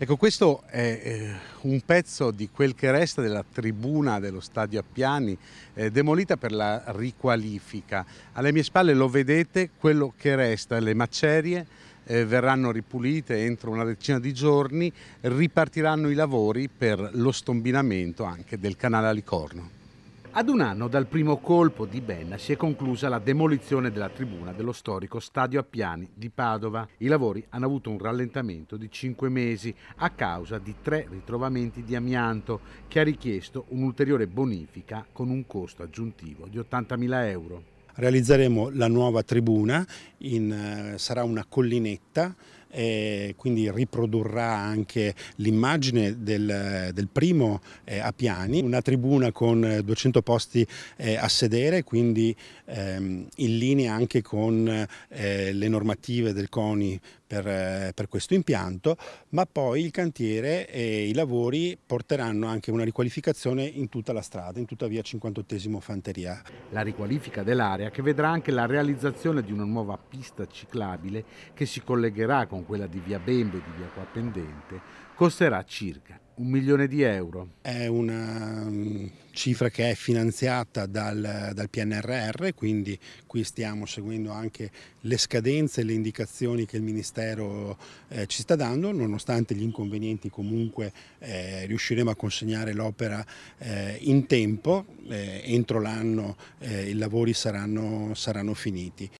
Ecco, questo è eh, un pezzo di quel che resta della tribuna dello Stadio Appiani, eh, demolita per la riqualifica. Alle mie spalle lo vedete, quello che resta, le macerie, eh, verranno ripulite entro una decina di giorni, ripartiranno i lavori per lo stombinamento anche del canale Alicorno. Ad un anno dal primo colpo di Benna si è conclusa la demolizione della tribuna dello storico Stadio Appiani di Padova. I lavori hanno avuto un rallentamento di 5 mesi a causa di tre ritrovamenti di amianto che ha richiesto un'ulteriore bonifica con un costo aggiuntivo di 80.000 euro. Realizzeremo la nuova tribuna, in, eh, sarà una collinetta e quindi riprodurrà anche l'immagine del, del, primo eh, a piani, una tribuna con 200 eh, posti eh, a sedere, quindi ehm, in linea anche con eh, le normative del CONI per, eh, per, questo impianto, ma poi il cantiere e i lavori porteranno anche una riqualificazione in tutta la strada, in tutta via 58 Fanteria. La riqualifica dell'area che vedrà anche la realizzazione di una nuova pista ciclabile che si collegherà con con quella di via Bembe e di via Quappendente, costerà circa un milione di euro. È una mm, cifra che è finanziata dal, dal, PNRR, quindi qui stiamo seguendo anche le scadenze, e le indicazioni che il Ministero eh, ci sta dando, nonostante gli inconvenienti comunque eh, riusciremo a consegnare l'opera eh, in tempo, eh, entro l'anno eh, i lavori saranno, saranno finiti.